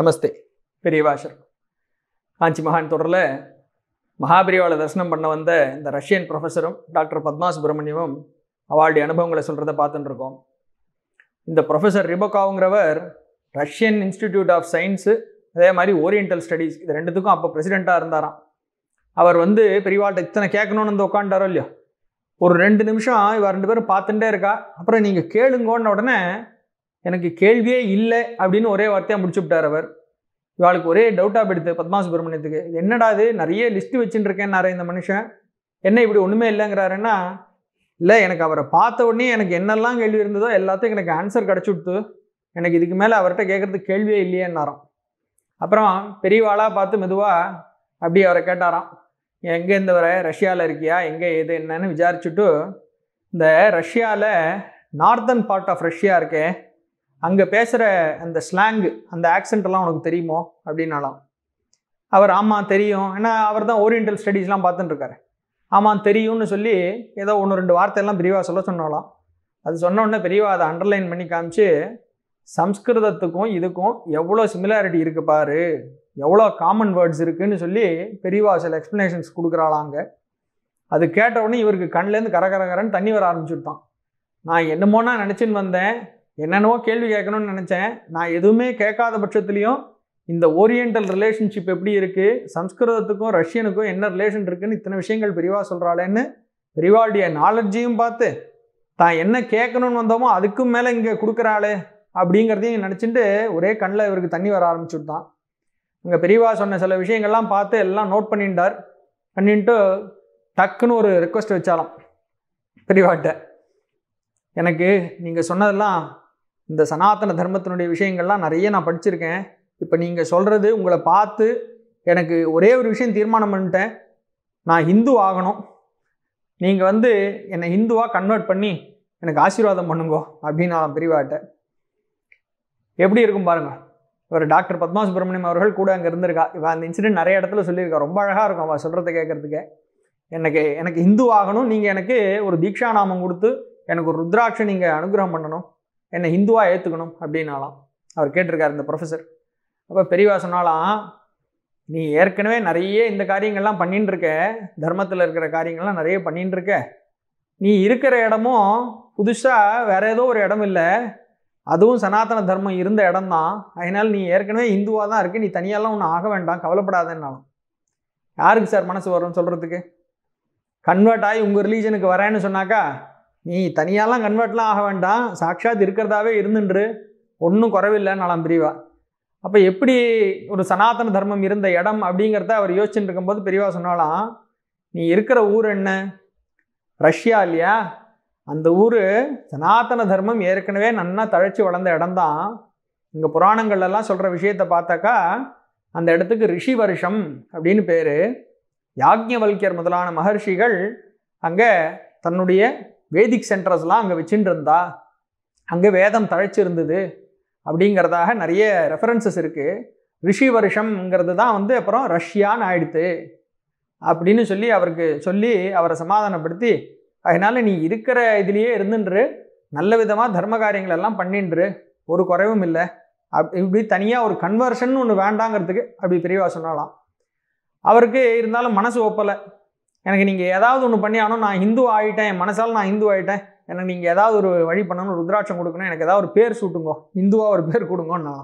நமஸ்தே பெரியவாஷர் காஞ்சி மகான் தொடரில் மகாபிரியாவில் தரிசனம் பண்ண வந்த இந்த ரஷ்யன் ப்ரொஃபஸரும் டாக்டர் பத்மா சுப்பிரமணியமும் அவளுடைய அனுபவங்களை சொல்கிறத பார்த்துட்டுருக்கோம் இந்த ப்ரொஃபஸர் ரிபோகாவுங்கிறவர் ரஷ்யன் இன்ஸ்டிடியூட் ஆஃப் சயின்ஸு அதே மாதிரி ஓரியன்டல் ஸ்டடீஸ் இது ரெண்டுத்துக்கும் அப்போ பிரசிடெண்ட்டாக இருந்தாராம் அவர் வந்து பெரியவாள்கிட்ட இத்தனை கேட்கணும்னு வந்து உட்காண்டாரோ இல்லையோ ஒரு ரெண்டு நிமிஷம் இவர் ரெண்டு பேரும் பார்த்துட்டே இருக்கா அப்புறம் நீங்கள் கேளுங்கோன்ன உடனே எனக்கு கேள்வியே இல்லை அப்படின்னு ஒரே வார்த்தையாக முடிச்சு விட்டார் அவர் இவளுக்கு ஒரே டவுட்டாக போயிடுது பத்மா சுப்பிரமணியத்துக்கு என்னடா இது நிறைய லிஸ்ட்டு வச்சுட்டு இருக்கேன்னாரு இந்த மனுஷன் என்ன இப்படி ஒன்றுமே இல்லைங்கிறாருன்னா இல்லை எனக்கு அவரை பார்த்த உடனே எனக்கு என்னெல்லாம் கேள்வி இருந்ததோ எல்லாத்தையும் எனக்கு ஆன்சர் கிடச்சி விடுத்து எனக்கு இதுக்கு மேலே அவர்கிட்ட கேட்குறதுக்கு கேள்வியே இல்லையேன்னாராம் அப்புறம் பெரியவாளாக பார்த்து மெதுவாக அப்படி அவரை கேட்டாராம் எங்கே இருந்தவரை ரஷ்யாவில் இருக்கியா எங்கே எது என்னன்னு விசாரிச்சுட்டு இந்த ரஷ்யாவில் நார்த்தன் பார்ட் ஆஃப் ரஷ்யா இருக்கே அங்கே பேசுகிற அந்த ஸ்லாங்கு அந்த ஆக்சென்ட்லாம் உனக்கு தெரியுமோ அப்படின்னாலாம் அவர் ஆமாம் தெரியும் ஏன்னா அவர் தான் ஓரியன்டல் ஸ்டடீஸ்லாம் பார்த்துட்டுருக்காரு ஆமாம் தெரியும்னு சொல்லி ஏதோ ஒன்று ரெண்டு வார்த்தையெல்லாம் பிரிவாக சொல்ல சொன்னாலாம் அது சொன்ன உடனே அதை அண்டர்லைன் பண்ணி காமிச்சு சம்ஸ்கிருதத்துக்கும் இதுக்கும் எவ்வளோ சிமிலாரிட்டி இருக்கு பாரு எவ்வளோ காமன் வேர்ட்ஸ் இருக்குன்னு சொல்லி பெரியவா சில எக்ஸ்ப்ளனேஷன்ஸ் கொடுக்குறாளாங்க அது கேட்ட உடனே இவருக்கு கண்லேருந்து கரகரகரன்னு தண்ணி வர ஆரம்பிச்சுட்டான் நான் என்னமோனா நினச்சின்னு வந்தேன் என்னென்னவோ கேள்வி கேட்கணும்னு நினச்சேன் நான் எதுவுமே கேட்காத பட்சத்துலேயும் இந்த ஓரியண்டல் ரிலேஷன்ஷிப் எப்படி இருக்குது சம்ஸ்கிருதத்துக்கும் ரஷ்யனுக்கும் என்ன ரிலேஷன் இருக்குதுன்னு இத்தனை விஷயங்கள் பிரிவாக சொல்கிறாளேன்னு பிரிவாளுடைய நாலெட்ஜையும் பார்த்து தான் என்ன கேட்கணும்னு வந்தோமோ அதுக்கும் மேலே இங்கே கொடுக்குறாளே அப்படிங்கிறதையும் நினச்சிட்டு ஒரே கண்ணில் இவருக்கு தண்ணி வர ஆரம்பிச்சுட்டான் இங்கே பெரியவா சொன்ன சில விஷயங்கள்லாம் பார்த்து எல்லாம் நோட் பண்ணிட்டார் பண்ணிட்டு டக்குன்னு ஒரு ரிக்வஸ்ட் வச்சாலாம் பெரியவாட்ட எனக்கு நீங்கள் சொன்னதெல்லாம் இந்த சனாதன தர்மத்தினுடைய விஷயங்கள்லாம் நிறைய நான் படிச்சிருக்கேன் இப்போ நீங்கள் சொல்கிறது உங்களை பார்த்து எனக்கு ஒரே ஒரு விஷயம் தீர்மானம் பண்ணிட்டேன் நான் ஹிந்து ஆகணும் நீங்கள் வந்து என்னை ஹிந்துவாக கன்வெர்ட் பண்ணி எனக்கு ஆசீர்வாதம் பண்ணுங்கோ அப்படின்னு நான் பிரிவாட்டேன் எப்படி இருக்கும் பாருங்கள் இவர் டாக்டர் பத்மா சுப்பிரமணியம் அவர்கள் கூட அங்கே இருந்திருக்கா இவன் அந்த இன்சிடென்ட் நிறைய இடத்துல சொல்லியிருக்கா ரொம்ப அழகாக இருக்கும் அவள் சொல்கிறத கேட்குறதுக்கு எனக்கு எனக்கு ஹிந்து ஆகணும் நீங்கள் எனக்கு ஒரு தீக்ஷா நாமம் கொடுத்து எனக்கு ஒரு ருத்ராட்சம் நீங்கள் அனுகிரகம் பண்ணணும் என்னை ஹிந்துவாக ஏற்றுக்கணும் அப்படின்னாலாம் அவர் கேட்டிருக்கார் இந்த ப்ரொஃபஸர் அப்போ பெரியவா சொன்னாலாம் நீ ஏற்கனவே நிறைய இந்த காரியங்கள்லாம் பண்ணின்னு இருக்க தர்மத்தில் இருக்கிற காரியங்கள்லாம் நிறைய பண்ணின்னு இருக்க நீ இருக்கிற இடமும் புதுசாக வேறு ஏதோ ஒரு இடம் இல்லை அதுவும் சனாதன தர்மம் இருந்த இடம் தான் அதனால் நீ ஏற்கனவே இந்துவாக தான் இருக்கு நீ தனியாலாம் ஒன்று ஆக வேண்டாம் கவலைப்படாதேன்னாலும் யாருக்கு சார் மனசு வரும்னு சொல்கிறதுக்கு கன்வெர்ட் ஆகி உங்கள் ரிலீஜனுக்கு வரேன்னு சொன்னாக்கா நீ தனியாலாம் கன்வெர்ட்லாம் ஆக வேண்டாம் சாட்சாத் இருக்கிறதாவே இருந்துன்று ஒன்றும் குறவில்லைன்னு பிரிவா அப்போ எப்படி ஒரு சனாதன தர்மம் இருந்த இடம் அப்படிங்கிறத அவர் யோசிச்சுட்டு இருக்கும்போது பெரியவா சொன்னாலாம் நீ இருக்கிற ஊர் என்ன ரஷ்யா இல்லையா அந்த ஊர் சனாதன தர்மம் ஏற்கனவே நன்னா தழைச்சி வளர்ந்த இடம்தான் இங்கே புராணங்கள்லாம் சொல்கிற விஷயத்தை பார்த்தாக்கா அந்த இடத்துக்கு ரிஷி வருஷம் அப்படின்னு பேர் யாக்ஞவல்யர் முதலான மகர்ஷிகள் அங்கே தன்னுடைய வேதிக் சென்டர்ஸ்லாம் அங்கே வச்சுட்டு இருந்தா அங்கே வேதம் தழைச்சி இருந்தது அப்படிங்கிறதாக நிறைய ரெஃபரன்சஸ் இருக்குது ரிஷி வருஷம்ங்கிறது தான் வந்து அப்புறம் ரஷ்யான்னு ஆயிடுத்து அப்படின்னு சொல்லி அவருக்கு சொல்லி அவரை சமாதானப்படுத்தி அதனால் நீ இருக்கிற இதுலேயே இருந்துன்று நல்ல விதமாக தர்ம காரியங்கள் எல்லாம் பண்ணின்று ஒரு குறைவும் இல்லை அப் இப்படி தனியாக ஒரு கன்வர்ஷன் ஒன்று வேண்டாங்கிறதுக்கு அப்படி பெரியவா சொன்னாலாம் அவருக்கு இருந்தாலும் மனசு ஒப்பலை எனக்கு நீங்கள் ஏதாவது ஒன்று பண்ணி ஆனால் நான் ஹிந்து ஆகிட்டேன் என் மனசால் நான் ஹிந்து ஆகிட்டேன் எனக்கு நீங்கள் ஏதாவது ஒரு வழி பண்ணணும் ருத்ராட்சம் கொடுக்கணும் எனக்கு ஏதாவது ஒரு பேர் சூட்டுங்கோ ஹிந்துவாக ஒரு பேர் கொடுங்கோன்னா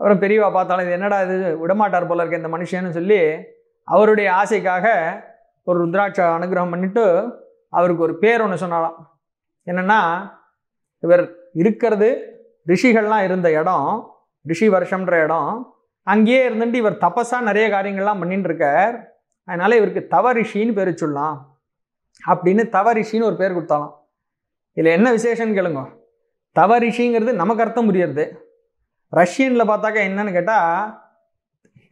அப்புறம் பெரியவா பார்த்தாலும் இது என்னடா இது விடமாட்டார் போல இருக்க இந்த மனுஷன்னு சொல்லி அவருடைய ஆசைக்காக ஒரு ருத்ராட்ச அனுகிரகம் பண்ணிவிட்டு அவருக்கு ஒரு பேர் ஒன்று சொன்னாலாம் என்னென்னா இவர் இருக்கிறது ரிஷிகள்லாம் இருந்த இடம் ரிஷி வருஷம்ன்ற இடம் அங்கேயே இருந்துட்டு இவர் தபஸாக நிறைய காரியங்கள்லாம் பண்ணிட்டுருக்கார் அதனால் இவருக்கு தவரிஷின்னு பேர் சொல்லலாம் அப்படின்னு தவரிஷின்னு ஒரு பேர் கொடுத்தாலும் இதில் என்ன விசேஷம்னு கேளுங்க தவரிஷிங்கிறது நமக்கு அர்த்தம் புரியுறது ரஷ்யனில் பார்த்தாக்கா என்னன்னு கேட்டால்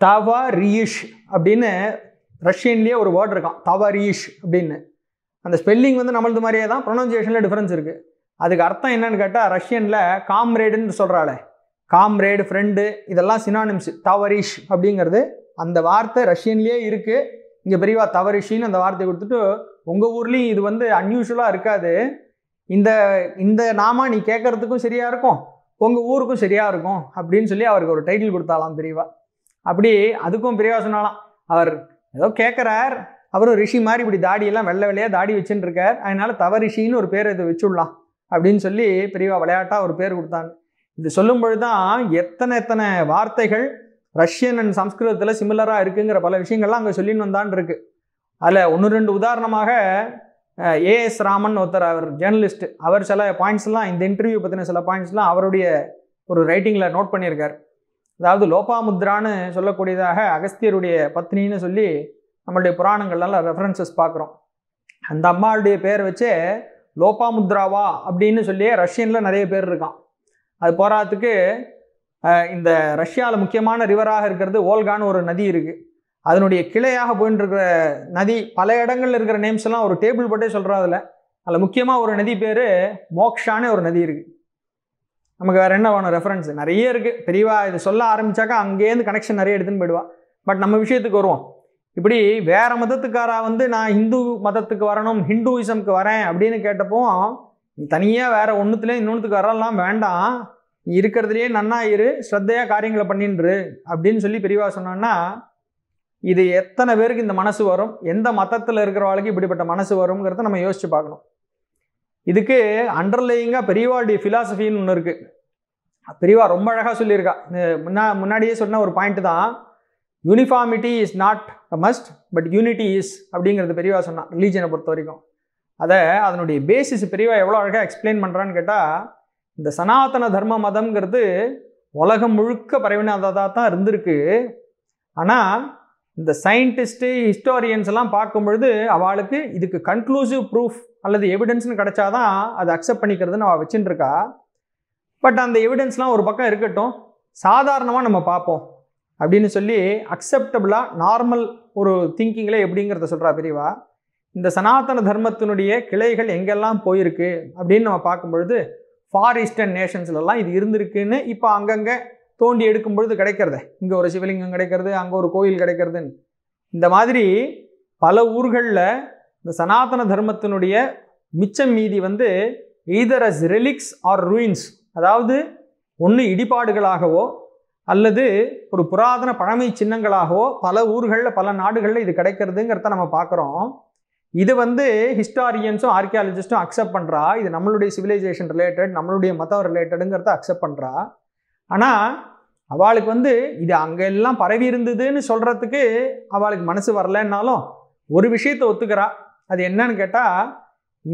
தவ ரீஷ் அப்படின்னு ரஷ்யன்லேயே ஒரு வேர்ட் இருக்கான் தவ ரீஷ் அப்படின்னு அந்த ஸ்பெல்லிங் வந்து நம்மளது மாதிரியே தான் ப்ரொனன்சியேஷனில் டிஃப்ரென்ஸ் இருக்குது அதுக்கு அர்த்தம் என்னன்னு கேட்டால் ரஷ்யனில் காம்ரேடுன்னு சொல்கிறாளே காம்ரேடு ஃப்ரெண்டு இதெல்லாம் சினானிம்ஸ் தவரிஷ் அப்படிங்கிறது அந்த வார்த்தை ரஷ்யன்லேயே இருக்குது இங்கே பெரியவா தவறிஷின்னு அந்த வார்த்தை கொடுத்துட்டு உங்கள் ஊர்லேயும் இது வந்து அன்யூஷுவலாக இருக்காது இந்த இந்த நாமா நீ கேட்கறதுக்கும் சரியாக இருக்கும் உங்கள் ஊருக்கும் சரியாக இருக்கும் அப்படின்னு சொல்லி அவருக்கு ஒரு டைட்டில் கொடுத்தாலாம் பெரியவா அப்படி அதுக்கும் பெரியவா சொன்னாலாம் அவர் ஏதோ கேட்குறார் அவரும் ரிஷி மாதிரி இப்படி தாடியெல்லாம் வெள்ளை வெள்ளையாக தாடி வச்சுன்னு இருக்கார் அதனால தவ ரிஷின்னு ஒரு பேர் இதை வச்சுடலாம் அப்படின்னு சொல்லி பெரியவா விளையாட்டாக ஒரு பேர் கொடுத்தாங்க இது சொல்லும்பொழுது தான் எத்தனை எத்தனை வார்த்தைகள் ரஷ்யன் அண்ட் சம்ஸ்கிருதத்தில் சிமிலராக இருக்குங்கிற பல விஷயங்கள்லாம் அங்கே சொல்லின்னு வந்தான் இருக்கு அதில் ஒன்று ரெண்டு உதாரணமாக ஏஎஸ் ராமன் ஒருத்தர் அவர் ஜேர்னலிஸ்ட் அவர் சில பாயிண்ட்ஸ்லாம் இந்த இன்டர்வியூ பற்றின சில பாயிண்ட்ஸ்லாம் அவருடைய ஒரு ரைட்டிங்கில் நோட் பண்ணியிருக்கார் அதாவது லோபாமுத்ரான்னு சொல்லக்கூடியதாக அகஸ்தியருடைய பத்னின்னு சொல்லி நம்மளுடைய புராணங்கள்லாம் ரெஃபரன்சஸ் பார்க்குறோம் அந்த அம்மாளுடைய பேர் வச்சே லோபாமுத்ராவா அப்படின்னு சொல்லியே ரஷ்யனில் நிறைய பேர் இருக்கான் அது போகிறதுக்கு இந்த ரஷ்யாவில் முக்கியமான ரிவராக இருக்கிறது ஓல்கான்னு ஒரு நதி இருக்குது அதனுடைய கிளையாக போயின்னு இருக்கிற நதி பல இடங்களில் இருக்கிற நேம்ஸ் எல்லாம் ஒரு டேபிள் போட்டே சொல்கிறோம் அதில் அதில் முக்கியமாக ஒரு நதி பேர் மோக்ஷான்னு ஒரு நதி இருக்குது நமக்கு வேறு என்ன வேணும் ரெஃபரன்ஸ் நிறைய இருக்குது பெரியவா இது சொல்ல ஆரம்பித்தாக்கா அங்கேருந்து கனெக்ஷன் நிறைய எடுத்துன்னு போயிடுவா பட் நம்ம விஷயத்துக்கு வருவோம் இப்படி வேறு மதத்துக்காராக வந்து நான் ஹிந்து மதத்துக்கு வரணும் ஹிந்துவிசம்க்கு வரேன் அப்படின்னு கேட்டப்போ தனியாக வேறு ஒன்றுத்துலேயும் இன்னொன்றுத்துக்கு வரலாம் வேண்டாம் இருக்கிறதுலையே நன்னாயிரு ஸ்ரத்தையாக காரியங்களை பண்ணின்று அப்படின்னு சொல்லி பெரியவா சொன்னோன்னா இது எத்தனை பேருக்கு இந்த மனசு வரும் எந்த மதத்தில் இருக்கிறவாளுக்கு இப்படிப்பட்ட மனசு வரும்ங்கிறத நம்ம யோசித்து பார்க்கணும் இதுக்கு அண்டர்லேயிங்காக பெரியவாளுடைய ஃபிலாசபின்னு ஒன்று இருக்குது பெரியவா ரொம்ப அழகாக சொல்லியிருக்கா முன்னா முன்னாடியே சொன்ன ஒரு பாயிண்ட் தான் uniformity is not a must but unity is அப்படிங்கிறது பெரியவா சொன்னான் ரிலீஜனை பொறுத்த வரைக்கும் அதை அதனுடைய பேசிஸ் பெரியவா எவ்வளோ அழகாக எக்ஸ்பிளைன் பண்ணுறான்னு கேட்டால் இந்த சனாதன தர்ம மதம்ங்கிறது உலகம் முழுக்க பரவினாததாக தான் இருந்திருக்கு ஆனால் இந்த சயின்டிஸ்ட்டு ஹிஸ்டோரியன்ஸ் எல்லாம் பார்க்கும் பொழுது அவளுக்கு இதுக்கு கன்க்ளூசிவ் ப்ரூஃப் அல்லது எவிடன்ஸ்னு கிடைச்சாதான் அதை அக்செப்ட் பண்ணிக்கிறதுன்னு அவள் வச்சுட்டுருக்கா பட் அந்த எவிடன்ஸ்லாம் ஒரு பக்கம் இருக்கட்டும் சாதாரணமாக நம்ம பார்ப்போம் அப்படின்னு சொல்லி அக்செப்டபுளாக நார்மல் ஒரு திங்கிங்கில் எப்படிங்கிறத சொல்கிறா பிரிவா இந்த சனாதன தர்மத்தினுடைய கிளைகள் எங்கெல்லாம் போயிருக்கு அப்படின்னு நம்ம பார்க்கும்பொழுது ஃபார் ஈஸ்டர்ன் நேஷன்ஸ்லலாம் இது இருந்திருக்குன்னு இப்போ அங்கங்கே தோண்டி எடுக்கும் பொழுது கிடைக்கிறத இங்கே ஒரு சிவலிங்கம் கிடைக்கிறது அங்கே ஒரு கோயில் கிடைக்கிறதுன்னு இந்த மாதிரி பல ஊர்களில் இந்த சனாதன தர்மத்தினுடைய மிச்சம் மீதி வந்து either as relics or ruins அதாவது ஒன்று இடிபாடுகளாகவோ அல்லது ஒரு புராதன பழமை சின்னங்களாகவோ பல ஊர்களில் பல நாடுகளில் இது கிடைக்கிறதுங்கிறத நம்ம பார்க்குறோம் இது வந்து ஹிஸ்டாரியன்ஸும் ஆர்கியாலஜிஸ்ட்டும் அக்செப்ட் பண்ணுறா இது நம்மளுடைய சிவிலைசேஷன் ரிலேட்டட் நம்மளுடைய மதம் ரிலேட்டடுங்கிறத அக்செப்ட் பண்ணுறா ஆனால் அவளுக்கு வந்து இது அங்கே எல்லாம் பரவி இருந்ததுன்னு சொல்கிறதுக்கு அவளுக்கு மனசு வரலன்னாலும் ஒரு விஷயத்தை ஒத்துக்கிறா அது என்னன்னு கேட்டால்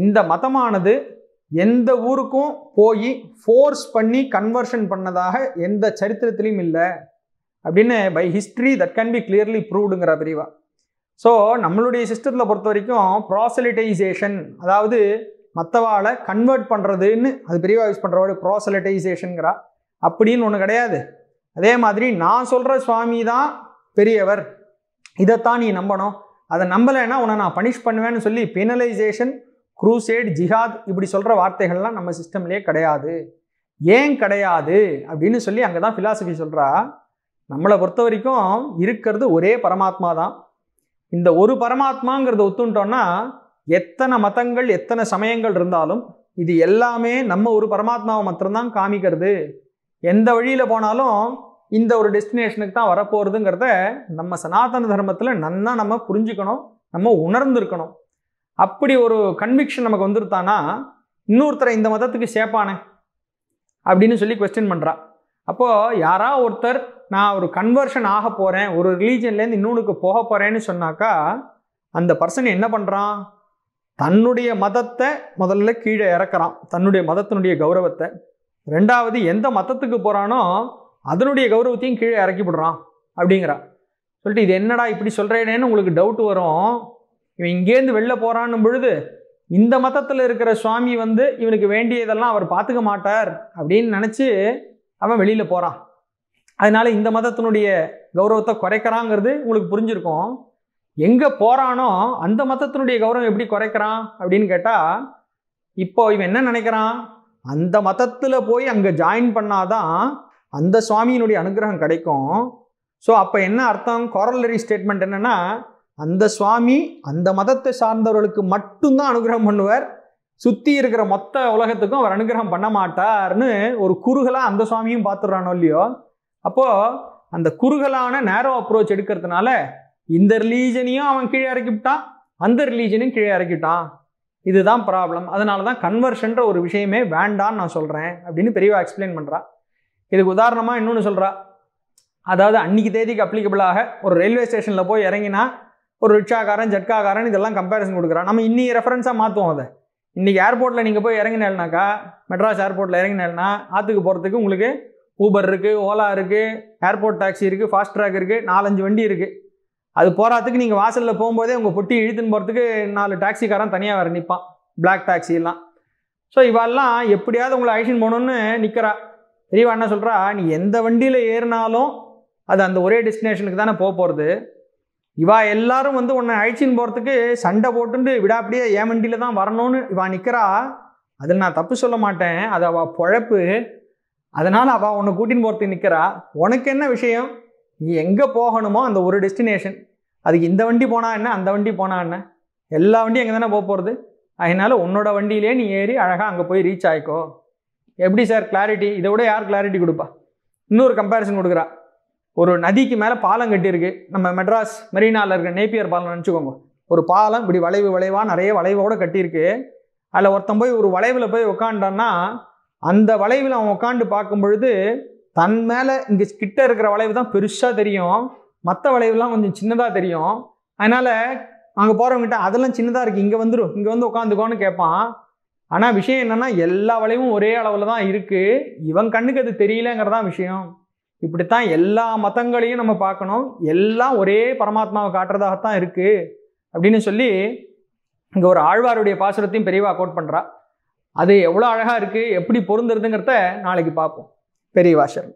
இந்த மதமானது எந்த ஊருக்கும் போய் ஃபோர்ஸ் பண்ணி கன்வர்ஷன் பண்ணதாக எந்த சரித்திரத்திலையும் இல்லை அப்படின்னு by history that can be clearly ப்ரூவ்டுங்கிற பிரிவா ஸோ நம்மளுடைய சிஸ்டத்தில் பொறுத்த வரைக்கும் ப்ராசலிட்டைசேஷன் அதாவது மற்றவாளை கன்வெர்ட் பண்ணுறதுன்னு அது பெரியவா யூஸ் பண்ணுற வேர்டு ப்ராசலிட்டைசேஷனுங்கிறா அப்படின்னு ஒன்று கிடையாது அதே மாதிரி நான் சொல்கிற சுவாமி தான் பெரியவர் இதைத்தான் நீ நம்பணும் அதை நம்பலைன்னா உன்னை நான் பனிஷ் பண்ணுவேன்னு சொல்லி பினலைசேஷன் குரூசேட் ஜிஹாத் இப்படி சொல்கிற வார்த்தைகள்லாம் நம்ம சிஸ்டம்லேயே கிடையாது ஏன் கிடையாது அப்படின்னு சொல்லி அங்கே தான் ஃபிலாசபி சொல்கிறா நம்மளை பொறுத்த வரைக்கும் இருக்கிறது ஒரே பரமாத்மா தான் இந்த ஒரு பரமாத்மாங்கிறத ஒத்துட்டோம்னா எத்தனை மதங்கள் எத்தனை சமயங்கள் இருந்தாலும் இது எல்லாமே நம்ம ஒரு பரமாத்மாவை மாத்திரம்தான் காமிக்கிறது எந்த வழியில் போனாலும் இந்த ஒரு டெஸ்டினேஷனுக்கு தான் வரப்போகிறதுங்கிறத நம்ம சனாதன தர்மத்தில் நன்னா நம்ம புரிஞ்சுக்கணும் நம்ம உணர்ந்துருக்கணும் அப்படி ஒரு கன்விக்ஷன் நமக்கு வந்துருத்தானா இன்னொருத்தரை இந்த மதத்துக்கு சேப்பானே அப்படின்னு சொல்லி கொஸ்டின் பண்ணுறா அப்போது யாரா ஒருத்தர் நான் ஒரு கன்வர்ஷன் ஆக போகிறேன் ஒரு ரிலீஜன்லேருந்து இன்னொன்றுக்கு போக போகிறேன்னு சொன்னாக்கா அந்த பர்சன் என்ன பண்ணுறான் தன்னுடைய மதத்தை முதல்ல கீழே இறக்குறான் தன்னுடைய மதத்தினுடைய கௌரவத்தை ரெண்டாவது எந்த மதத்துக்கு போகிறானோ அதனுடைய கௌரவத்தையும் கீழே இறக்கி விடுறான் அப்படிங்கிறா சொல்லிட்டு இது என்னடா இப்படி சொல்கிறேனேன்னு உங்களுக்கு டவுட் வரும் இவன் இங்கேருந்து வெளில போகிறான்னும் பொழுது இந்த மதத்தில் இருக்கிற சுவாமி வந்து இவனுக்கு வேண்டியதெல்லாம் அவர் பார்த்துக்க மாட்டார் அப்படின்னு நினச்சி அவன் வெளியில் போகிறான் அதனால இந்த மதத்தினுடைய கௌரவத்தை குறைக்கிறாங்கிறது உங்களுக்கு புரிஞ்சிருக்கும் எங்கே போகிறானோ அந்த மதத்தினுடைய கௌரவம் எப்படி குறைக்கிறான் அப்படின்னு கேட்டால் இப்போ இவன் என்ன நினைக்கிறான் அந்த மதத்தில் போய் அங்கே ஜாயின் பண்ணாதான் அந்த சுவாமியினுடைய அனுகிரகம் கிடைக்கும் ஸோ அப்போ என்ன அர்த்தம் கொரலரி ஸ்டேட்மெண்ட் என்னென்னா அந்த சுவாமி அந்த மதத்தை சார்ந்தவர்களுக்கு மட்டும்தான் அனுகிரகம் பண்ணுவார் சுற்றி இருக்கிற மொத்த உலகத்துக்கும் அவர் அனுகிரகம் பண்ண மாட்டார்னு ஒரு குறுகலாக அந்த சுவாமியும் பார்த்துடுறானோ இல்லையோ அப்போது அந்த குறுகலான நேரோ அப்ரோச் எடுக்கிறதுனால இந்த ரிலீஜனையும் அவன் கீழே இறக்கிவிட்டான் அந்த ரிலீஜனையும் கீழே இறக்கிவிட்டான் இதுதான் ப்ராப்ளம் அதனால தான் கன்வர்ஷன்ற ஒரு விஷயமே வேண்டான்னு நான் சொல்கிறேன் அப்படின்னு பெரியவா எக்ஸ்பிளைன் பண்ணுறா இதுக்கு உதாரணமாக இன்னொன்று சொல்கிறா அதாவது அன்னைக்கு தேதிக்கு அப்ளிகபிளாக ஒரு ரயில்வே ஸ்டேஷனில் போய் இறங்கினா ஒரு ரிக்ஷாக்காரன் ஜட்காக்காரன் இதெல்லாம் கம்பேரிசன் கொடுக்குறான் நம்ம இன்னி ரெஃபரன்ஸாக மாற்றுவோம் அதை இன்றைக்கி ஏர்போர்ட்டில் நீங்கள் போய் இறங்கினேன்னாக்கா மெட்ராஸ் ஏர்போர்ட்டில் இறங்கினேன்னா ஆற்றுக்கு போகிறதுக்கு உங்களுக்கு ஊபர் இருக்குது ஓலா இருக்குது ஏர்போர்ட் டாக்ஸி இருக்குது ஃபாஸ்ட் ட்ராக் இருக்குது நாலஞ்சு வண்டி இருக்குது அது போகிறதுக்கு நீங்கள் வாசலில் போகும்போதே உங்கள் பொட்டி இழுத்துன்னு போகிறதுக்கு நாலு டாக்ஸிக்காரன் தனியாக வர நிற்பான் பிளாக் டாக்ஸிலாம் ஸோ இவெல்லாம் எப்படியாவது உங்களை அழிச்சின்னு போகணுன்னு நிற்கிறா தெரியவா என்ன சொல்கிறா நீ எந்த வண்டியில் ஏறினாலும் அது அந்த ஒரே டெஸ்டினேஷனுக்கு தானே போக போகிறது இவா எல்லாரும் வந்து உன்னை அழிச்சின்னு போகிறதுக்கு சண்டை போட்டுட்டு விடாப்படியே ஏன் வண்டியில் தான் வரணும்னு இவா நிற்கிறா அதில் நான் தப்பு சொல்ல மாட்டேன் அது அவள் பொழப்பு அதனால் அவள் உன்னை கூட்டின்னு போகிறது நிற்கிறா உனக்கு என்ன விஷயம் நீ எங்கே போகணுமோ அந்த ஒரு டெஸ்டினேஷன் அதுக்கு இந்த வண்டி போனா என்ன அந்த வண்டி போனா என்ன எல்லா வண்டியும் எங்கே தானே போக போகிறது அதனால் உன்னோட வண்டியிலே நீ ஏறி அழகாக அங்கே போய் ரீச் ஆகிக்கோ எப்படி சார் கிளாரிட்டி இதை விட யார் கிளாரிட்டி கொடுப்பா இன்னொரு கம்பேரிசன் கொடுக்குறா ஒரு நதிக்கு மேலே பாலம் கட்டியிருக்கு நம்ம மெட்ராஸ் மெரினாவில் இருக்கிற நேப்பியர் பாலம் நினச்சிக்கோங்க ஒரு பாலம் இப்படி வளைவு வளைவாக நிறைய வளைவோடு கட்டியிருக்கு அதில் ஒருத்தன் போய் ஒரு வளைவில் போய் உட்காண்டான்னா அந்த வளைவில் அவன் உட்காந்து பார்க்கும் பொழுது தன் மேலே இங்கே கிட்ட இருக்கிற வளைவு தான் பெருசாக தெரியும் மற்ற வளைவுலாம் கொஞ்சம் சின்னதாக தெரியும் அதனால் அங்கே போகிறவங்ககிட்ட அதெல்லாம் சின்னதாக இருக்குது இங்கே வந்துடும் இங்கே வந்து உட்காந்துக்கோன்னு கேட்பான் ஆனால் விஷயம் என்னென்னா எல்லா வளைவும் ஒரே அளவில் தான் இருக்குது இவன் கண்ணுக்கு அது தெரியலங்கிறதான் விஷயம் இப்படித்தான் எல்லா மதங்களையும் நம்ம பார்க்கணும் எல்லாம் ஒரே பரமாத்மாவை காட்டுறதாகத்தான் இருக்குது அப்படின்னு சொல்லி இங்கே ஒரு ஆழ்வாருடைய பாசுரத்தையும் பெரியவா கோட் பண்ணுறா அது எவ்வளோ அழகாக இருக்குது எப்படி பொருந்துருதுங்கிறத நாளைக்கு பார்ப்போம் பெரிய வாஷர்